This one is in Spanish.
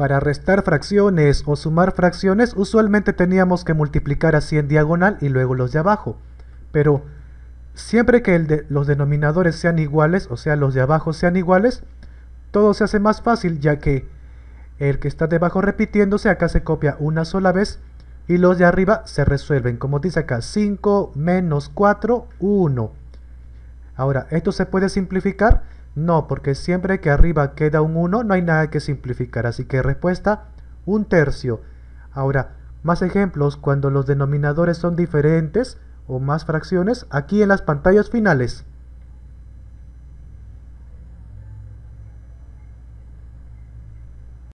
Para restar fracciones o sumar fracciones, usualmente teníamos que multiplicar así en diagonal y luego los de abajo. Pero siempre que los denominadores sean iguales, o sea, los de abajo sean iguales, todo se hace más fácil ya que el que está debajo repitiéndose acá se copia una sola vez y los de arriba se resuelven. Como dice acá, 5 menos 4, 1. Ahora, esto se puede simplificar no, porque siempre que arriba queda un 1 no hay nada que simplificar, así que respuesta, un tercio. Ahora, más ejemplos cuando los denominadores son diferentes o más fracciones aquí en las pantallas finales.